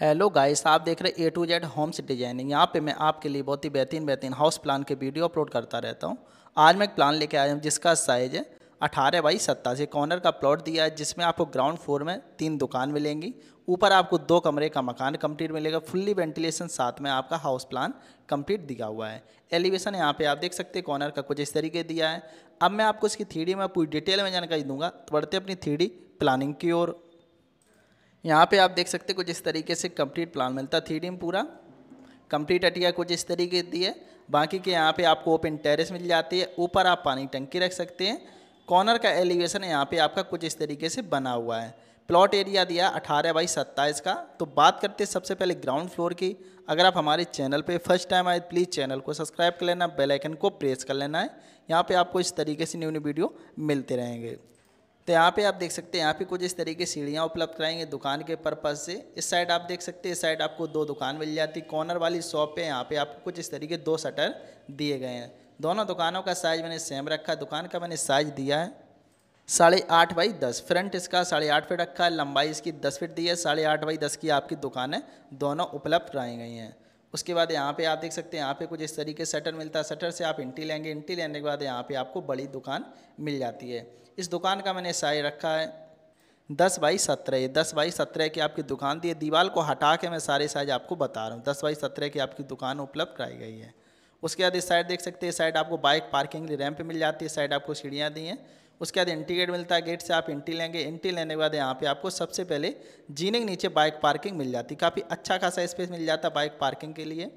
hello guys आप देख रहे A to Z homes designing यहाँ पे मैं आपके लिए बहुत ही बेहतरीन बेहतरीन हाउस प्लान के वीडियो अपलोड करता रहता हूँ आज मैं एक प्लान लेके आया हूँ जिसका साइज है अठारह बाई सत्तासी कॉर्नर का प्लॉट दिया है जिसमें आपको ग्राउंड फ्लोर में तीन दुकान मिलेंगी ऊपर आपको दो कमरे का मकान कंप्लीट मिलेगा फुल्ली वेंटिलेशन साथ में आपका हाउस प्लान कंप्लीट दिया हुआ है एलिवेशन यहाँ पे आप देख सकते हैं कॉर्नर का कुछ इस तरीके दिया है अब मैं आपको इसकी थ्री में पूरी डिटेल में जानकारी दूंगा तो बढ़ते अपनी थ्री प्लानिंग की ओर यहाँ पे आप देख सकते कुछ इस तरीके से कंप्लीट प्लान मिलता थ्री डीम पूरा कंप्लीट अटिया कुछ इस तरीके दी है बाकी के यहाँ पे आपको ओपन टेरेस मिल जाती है ऊपर आप पानी टंकी रख सकते हैं कॉर्नर का एलिवेशन यहाँ पे आपका कुछ इस तरीके से बना हुआ है प्लॉट एरिया दिया अठारह बाई सत्ताईस का तो बात करते हैं सबसे पहले ग्राउंड फ्लोर की अगर आप हमारे चैनल पे फर्स्ट टाइम आए प्लीज़ चैनल को सब्सक्राइब कर लेना बेल आइकन को प्रेस कर लेना है यहाँ पे आपको इस तरीके से न्यू न्यू वीडियो मिलते रहेंगे तो यहाँ पे आप देख सकते हैं यहाँ पे कुछ इस तरीके की सीढ़ियाँ उपलब्ध कराएंगे दुकान के पर्पज़ से इस साइड आप देख सकते हैं इस साइड आपको दो दुकान मिल जाती कॉर्नर वाली शॉप पे यहाँ पे आपको कुछ इस तरीके दो शटर दिए गए हैं दोनों दुकानों का साइज़ मैंने सेम रखा दुकान का मैंने साइज़ दिया है साढ़े आठ बाई दस फ्रंट इसका साढ़े आठ फिट रखा है लंबाई इसकी दस फिट दी है साढ़े आठ बाई दस की आपकी दुकानें दोनों उपलब्ध कराई गई हैं उसके बाद यहाँ पे आप देख सकते हैं यहाँ पे कुछ इस तरीके से सटर मिलता है सटर से आप इंटी लेंगे इंटी लेने के बाद यहाँ पे आपको बड़ी दुकान मिल जाती है इस दुकान का मैंने साइज रखा है दस बाई सत्रह ये दस बाई सत्रह की आपकी दुकान दी है दीवार को हटा के मैं सारे साइज आपको बता रहा हूँ दस बाई सत्रह की आपकी दुकान उपलब्ध कराई गई है उसके बाद इस साइड देख सकते हैं इस साइड आपको बाइक पार्किंग रैंप मिल जाती है साइड आपको सीढ़ियाँ दी हैं उसके बाद एंट्री गेट मिलता है गेट से आप एंट्री लेंगे एंट्री लेने के बाद यहाँ पे आपको सबसे पहले जीने के नीचे बाइक पार्किंग मिल जाती काफ़ी अच्छा खासा स्पेस मिल जाता बाइक पार्किंग के लिए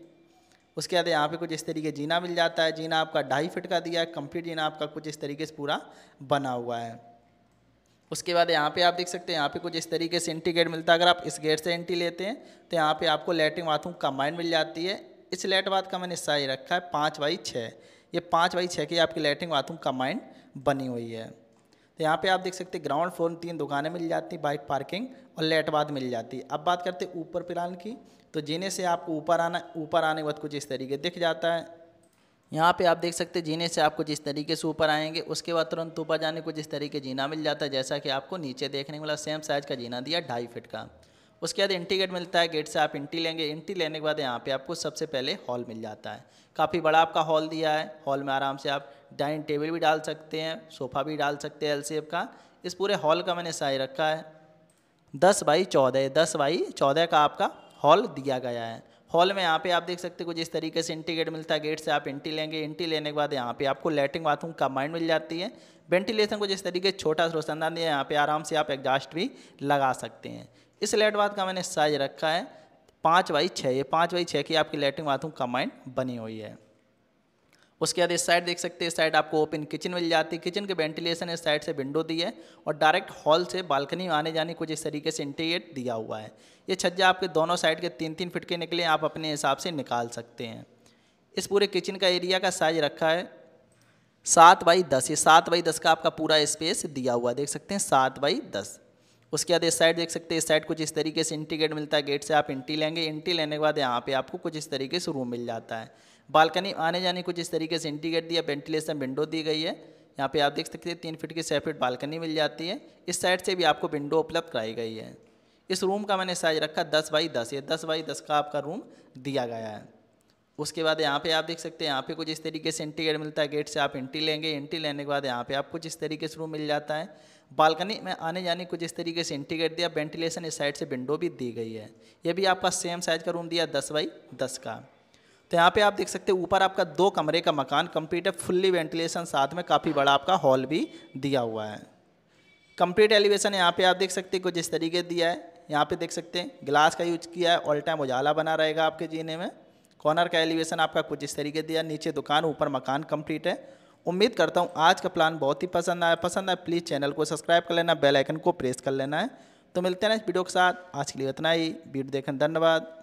उसके बाद यहाँ पे कुछ इस तरीके जीना मिल जाता है जीना आपका ढाई फिट का दिया है कम्प्लीट जीना आपका कुछ इस तरीके से पूरा बना हुआ है उसके बाद यहाँ पे आप देख सकते हैं यहाँ पे कुछ इस तरीके से एंट्री गेट मिलता है अगर आप इस गेट से एंट्री लेते हैं तो यहाँ पे आपको लेटरिन बाथरूम कंबाइन मिल जाती है इस लेट बाथ का मैंने साइज रखा है पाँच बाई छः ये पाँच बाई छः की आपकी लेटरिन बाथरूम कम्बाइंड बनी हुई है तो यहाँ पे आप देख सकते हैं ग्राउंड फ्लोर तीन दुकानें मिल जाती बाइक पार्किंग और लेटबाद मिल जाती है अब बात करते हैं ऊपर पिलान की तो जीने से आपको ऊपर आना ऊपर आने के बाद कुछ इस तरीके दिख जाता है यहाँ पे आप देख सकते हैं जीने से आपको जिस तरीके से ऊपर आएंगे उसके बाद तुरंत ऊपर जाने को जिस तरीके जीना मिल जाता है जैसा कि आपको नीचे देखने वाला सेम साइज़ का जीना दिया ढाई फिट का उसके बाद इंटी गेट मिलता है गेट से आप इंटी लेंगे इंटी लेने के बाद यहाँ पे आपको सबसे पहले हॉल मिल जाता है काफ़ी बड़ा आपका हॉल दिया है हॉल में आराम से आप डाइनिंग टेबल भी डाल सकते हैं सोफ़ा भी डाल सकते हैं एल का इस पूरे हॉल का मैंने साइज रखा है दस बाई चौदह दस बाई चौदह का आपका हॉल दिया गया है हॉल में यहाँ पे आप देख सकते हो कुछ इस तरीके से इंटी गेट मिलता है गेट से आप इंटी लेंगे इंटी लेने के बाद यहाँ पे आपको लेटरिन बाथरूम कंबाइंड मिल जाती है वेंटिलेशन को जिस तरीके छोटा सा रोशनदान दिया यहाँ पे आराम से आप एग्जास्ट भी लगा सकते हैं इस लेट बाथ का मैंने साइज रखा है पाँच बाई छः ये पाँच बाई छः की आपकी लेटरिन बाथरूम कंबाइंड बनी हुई है उसके बाद इस साइड देख सकते हैं साइड आपको ओपन किचन मिल जाती है किचन के वेंटिलेशन इस साइड से विंडो दी है और डायरेक्ट हॉल से बालकनी आने जाने कुछ इस तरीके से इंटीरियर दिया हुआ है ये छज्जा आपके दोनों साइड के तीन तीन फिट के निकले आप अपने हिसाब से निकाल सकते हैं इस पूरे किचन का एरिया का साइज रखा है सात बाई दस ये सात बाई दस का आपका पूरा स्पेस दिया हुआ देख सकते हैं सात बाई दस उसके बाद इस साइड देख सकते हैं इस साइड कुछ इस तरीके से इंटी गेट मिलता है गेट से आप इंटी लेंगे इंटी लेने के बाद यहाँ पे आपको कुछ इस तरीके से रूम मिल जाता है बालकनी आने जाने कुछ इस तरीके से इंटी गेट दिया वेंटिलेशन विंडो दी गई है यहाँ पे आप देख सकते हैं तीन फीट की छः फीट बालकनी मिल जाती है इस साइड से भी आपको विंडो उपलब्ध कराई गई है इस रूम का मैंने साइज रखा दस बाई दस ये दस बाई दस का आपका रूम दिया गया है उसके बाद यहाँ पे आप देख सकते हैं यहाँ पे कुछ इस तरीके से इंटीग्रेट मिलता है गेट से आप एंट्री लेंगे एंट्री लेने के बाद यहाँ पे आप कुछ इस तरीके से रूम मिल जाता है बालकनी में आने जाने कुछ इस तरीके से इंटीग्रेट दिया वेंटिलेशन इस साइड से विंडो भी दी गई है ये भी आपका सेम साइज का रूम दिया दस बाई दस का तो यहाँ पर आप देख सकते हैं ऊपर आपका दो कमरे का मकान कंप्लीट है फुल्ली वेंटिलेशन साथ में काफ़ी बड़ा आपका हॉल भी दिया हुआ है कंप्लीट एलिवेशन यहाँ पे आप देख सकते हैं कुछ इस तरीके दिया है यहाँ पर देख सकते हैं ग्लास का यूज किया है ऑल टाइम उजाला बना रहेगा आपके जीने में कॉर्नर का एलिवेशन आपका कुछ इस तरीके दिया नीचे दुकान ऊपर मकान कंप्लीट है उम्मीद करता हूँ आज का प्लान बहुत ही पसंद आया पसंद आया प्लीज़ चैनल को सब्सक्राइब कर लेना बेल आइकन को प्रेस कर लेना है तो मिलते हैं इस वीडियो के साथ आज के लिए इतना ही वीडियो देखने धन्यवाद